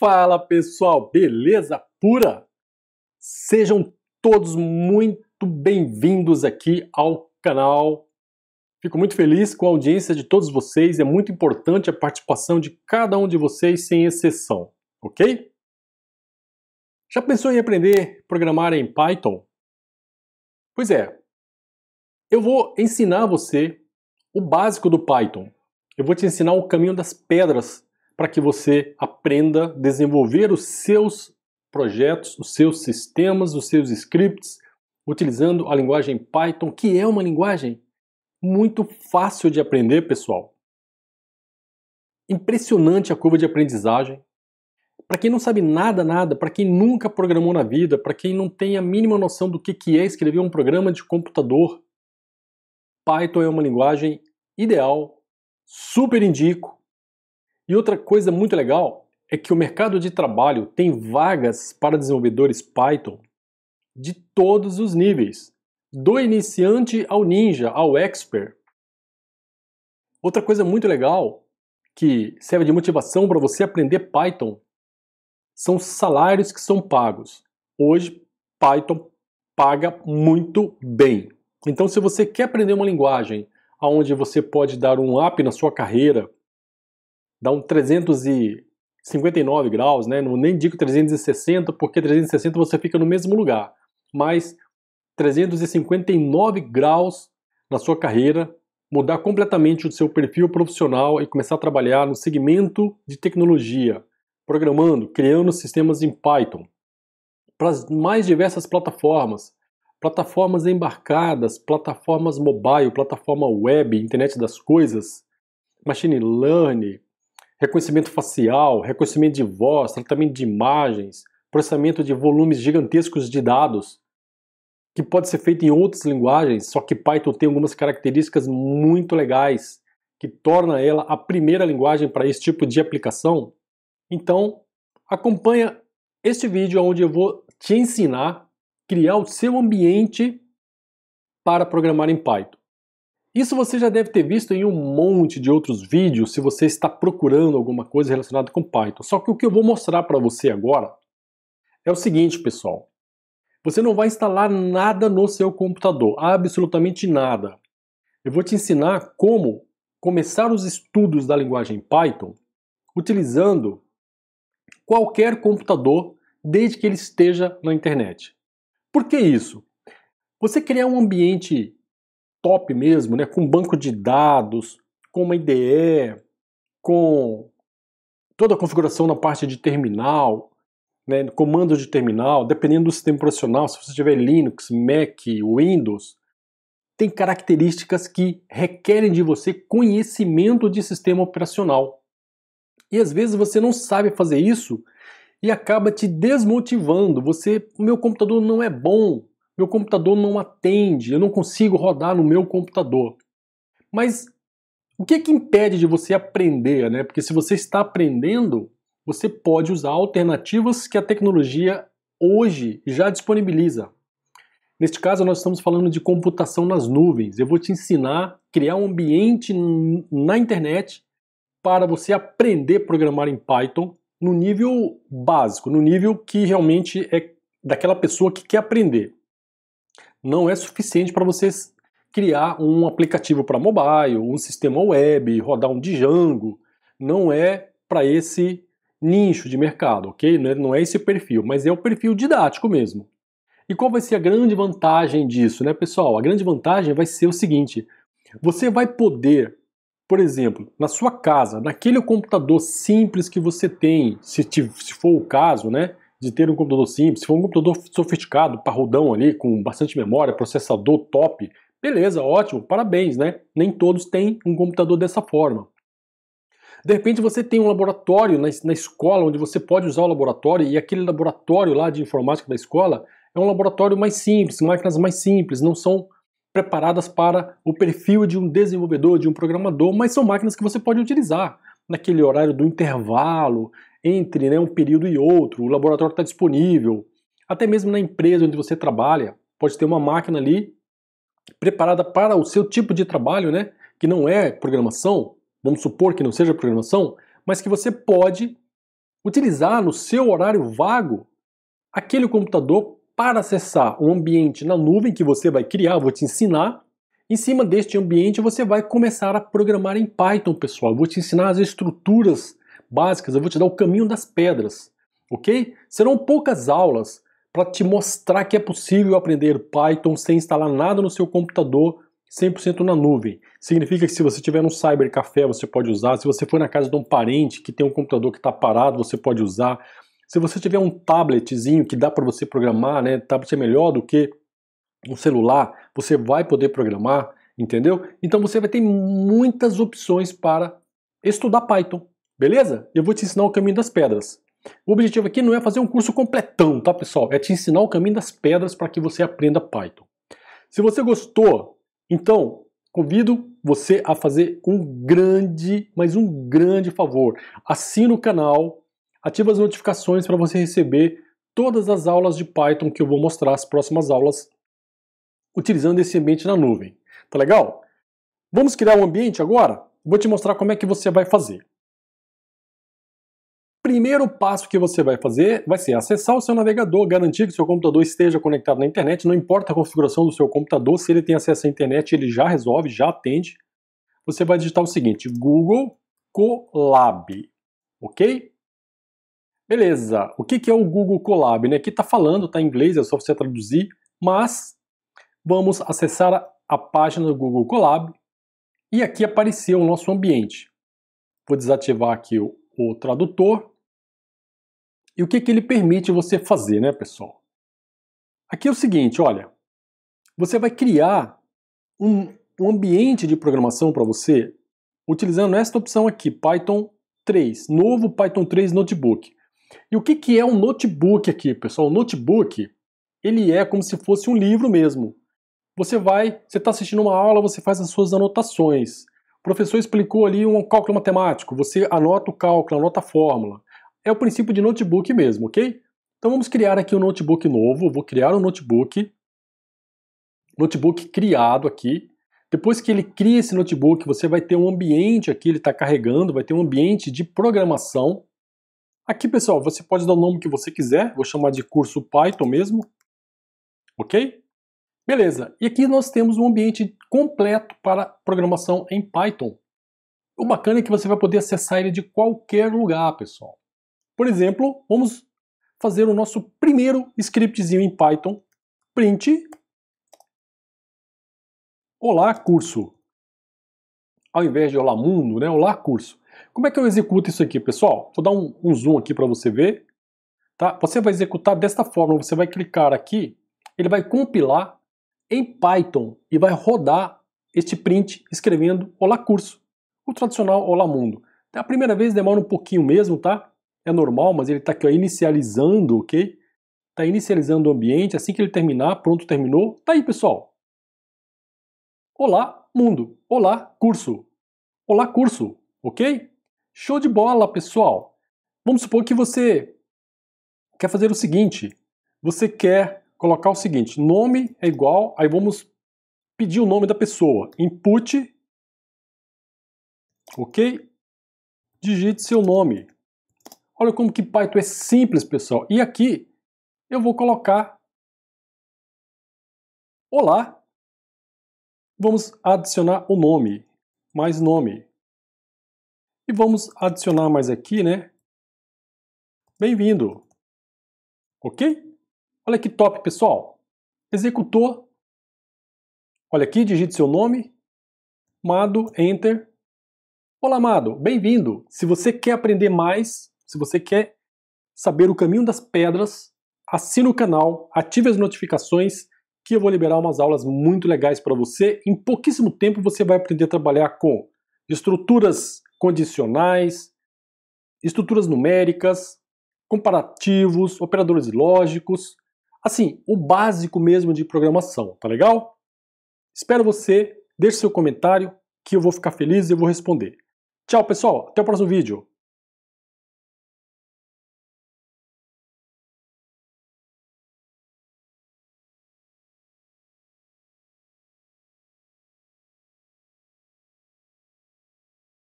Fala pessoal, beleza pura? Sejam todos muito bem-vindos aqui ao canal. Fico muito feliz com a audiência de todos vocês, é muito importante a participação de cada um de vocês, sem exceção, ok? Já pensou em aprender a programar em Python? Pois é, eu vou ensinar você o básico do Python. Eu vou te ensinar o caminho das pedras para que você aprenda a desenvolver os seus projetos, os seus sistemas, os seus scripts, utilizando a linguagem Python, que é uma linguagem muito fácil de aprender, pessoal. Impressionante a curva de aprendizagem. Para quem não sabe nada, nada, para quem nunca programou na vida, para quem não tem a mínima noção do que é escrever um programa de computador, Python é uma linguagem ideal, super indico. E outra coisa muito legal é que o mercado de trabalho tem vagas para desenvolvedores Python de todos os níveis, do iniciante ao ninja, ao expert. Outra coisa muito legal que serve de motivação para você aprender Python são os salários que são pagos. Hoje, Python paga muito bem. Então, se você quer aprender uma linguagem onde você pode dar um up na sua carreira, dá um 359 graus, né? Não nem digo 360, porque 360 você fica no mesmo lugar, mas 359 graus na sua carreira, mudar completamente o seu perfil profissional e começar a trabalhar no segmento de tecnologia, programando, criando sistemas em Python para as mais diversas plataformas, plataformas embarcadas, plataformas mobile, plataforma web, internet das coisas, machine learning, reconhecimento facial, reconhecimento de voz, tratamento de imagens, processamento de volumes gigantescos de dados, que pode ser feito em outras linguagens, só que Python tem algumas características muito legais que torna ela a primeira linguagem para esse tipo de aplicação. Então, acompanha este vídeo onde eu vou te ensinar a criar o seu ambiente para programar em Python. Isso você já deve ter visto em um monte de outros vídeos se você está procurando alguma coisa relacionada com Python. Só que o que eu vou mostrar para você agora é o seguinte, pessoal. Você não vai instalar nada no seu computador, absolutamente nada. Eu vou te ensinar como começar os estudos da linguagem Python utilizando qualquer computador desde que ele esteja na internet. Por que isso? Você criar um ambiente top mesmo, né, com banco de dados, com uma IDE, com toda a configuração na parte de terminal, né, comando de terminal, dependendo do sistema operacional, se você tiver Linux, Mac, Windows, tem características que requerem de você conhecimento de sistema operacional. E às vezes você não sabe fazer isso e acaba te desmotivando. Você, meu computador não é bom, meu computador não atende, eu não consigo rodar no meu computador. Mas o que, é que impede de você aprender, né? Porque se você está aprendendo, você pode usar alternativas que a tecnologia hoje já disponibiliza. Neste caso, nós estamos falando de computação nas nuvens. Eu vou te ensinar a criar um ambiente na internet para você aprender a programar em Python no nível básico, no nível que realmente é daquela pessoa que quer aprender não é suficiente para vocês criar um aplicativo para mobile, um sistema web, rodar um Django. Não é para esse nicho de mercado, ok? Não é, não é esse perfil, mas é o perfil didático mesmo. E qual vai ser a grande vantagem disso, né, pessoal? A grande vantagem vai ser o seguinte: você vai poder, por exemplo, na sua casa, naquele computador simples que você tem, se, te, se for o caso, né? de ter um computador simples, se for um computador sofisticado, parrudão ali, com bastante memória, processador top, beleza, ótimo, parabéns, né? Nem todos têm um computador dessa forma. De repente você tem um laboratório na, na escola onde você pode usar o laboratório e aquele laboratório lá de informática da escola é um laboratório mais simples, máquinas mais simples, não são preparadas para o perfil de um desenvolvedor, de um programador, mas são máquinas que você pode utilizar naquele horário do intervalo, entre né, um período e outro, o laboratório está disponível. Até mesmo na empresa onde você trabalha, pode ter uma máquina ali preparada para o seu tipo de trabalho, né, que não é programação, vamos supor que não seja programação, mas que você pode utilizar no seu horário vago aquele computador para acessar um ambiente na nuvem que você vai criar, vou te ensinar. Em cima deste ambiente você vai começar a programar em Python, pessoal. Vou te ensinar as estruturas básicas, eu vou te dar o caminho das pedras, ok? Serão poucas aulas para te mostrar que é possível aprender Python sem instalar nada no seu computador 100% na nuvem. Significa que se você tiver um cybercafé, você pode usar. Se você for na casa de um parente que tem um computador que está parado, você pode usar. Se você tiver um tabletzinho que dá para você programar, né? Tablet é melhor do que um celular, você vai poder programar, entendeu? Então você vai ter muitas opções para estudar Python. Beleza? Eu vou te ensinar o caminho das pedras. O objetivo aqui não é fazer um curso completão, tá pessoal? É te ensinar o caminho das pedras para que você aprenda Python. Se você gostou, então convido você a fazer um grande, mas um grande favor. Assina o canal, ativa as notificações para você receber todas as aulas de Python que eu vou mostrar as próximas aulas utilizando esse ambiente na nuvem. Tá legal? Vamos criar um ambiente agora? Vou te mostrar como é que você vai fazer primeiro passo que você vai fazer vai ser acessar o seu navegador, garantir que o seu computador esteja conectado na internet, não importa a configuração do seu computador, se ele tem acesso à internet, ele já resolve, já atende. Você vai digitar o seguinte: Google Colab, ok? Beleza, o que é o Google Colab? Né? Aqui está falando, está em inglês, é só você traduzir, mas vamos acessar a página do Google Colab e aqui apareceu o nosso ambiente. Vou desativar aqui o, o tradutor e o que, que ele permite você fazer, né, pessoal? Aqui é o seguinte, olha, você vai criar um, um ambiente de programação para você utilizando esta opção aqui, Python 3, novo Python 3 Notebook. E o que, que é um notebook aqui, pessoal? O notebook, ele é como se fosse um livro mesmo. Você vai, você está assistindo uma aula, você faz as suas anotações. O professor explicou ali um cálculo matemático, você anota o cálculo, anota a fórmula é o princípio de notebook mesmo, ok? Então vamos criar aqui um notebook novo, vou criar um notebook, notebook criado aqui. Depois que ele cria esse notebook, você vai ter um ambiente aqui, ele está carregando, vai ter um ambiente de programação. Aqui, pessoal, você pode dar o nome que você quiser, vou chamar de curso Python mesmo, ok? Beleza, e aqui nós temos um ambiente completo para programação em Python. O bacana é que você vai poder acessar ele de qualquer lugar, pessoal. Por exemplo, vamos fazer o nosso primeiro scriptzinho em Python, print Olá curso. Ao invés de Olá mundo, né? Olá curso. Como é que eu executo isso aqui, pessoal? Vou dar um, um zoom aqui para você ver. Tá? Você vai executar desta forma, você vai clicar aqui, ele vai compilar em Python e vai rodar este print escrevendo Olá curso, o tradicional Olá mundo. Então, a primeira vez demora um pouquinho mesmo, tá? é normal, mas ele está aqui ó, inicializando, ok? Está inicializando o ambiente, assim que ele terminar, pronto, terminou. Tá aí, pessoal. Olá, mundo. Olá, curso. Olá, curso, ok? Show de bola, pessoal. Vamos supor que você quer fazer o seguinte. Você quer colocar o seguinte, nome é igual, aí vamos pedir o nome da pessoa. Input, ok? Digite seu nome. Olha como que Python é simples, pessoal. E aqui eu vou colocar Olá. Vamos adicionar o nome, mais nome. E vamos adicionar mais aqui, né? Bem-vindo. Ok? Olha que top, pessoal. Executou. Olha aqui, digite seu nome. Mado, Enter. Olá, Mado. Bem-vindo. Se você quer aprender mais se você quer saber o caminho das pedras, assine o canal, ative as notificações que eu vou liberar umas aulas muito legais para você. Em pouquíssimo tempo você vai aprender a trabalhar com estruturas condicionais, estruturas numéricas, comparativos, operadores lógicos, assim, o básico mesmo de programação, tá legal? Espero você, deixe seu comentário que eu vou ficar feliz e eu vou responder. Tchau, pessoal, até o próximo vídeo.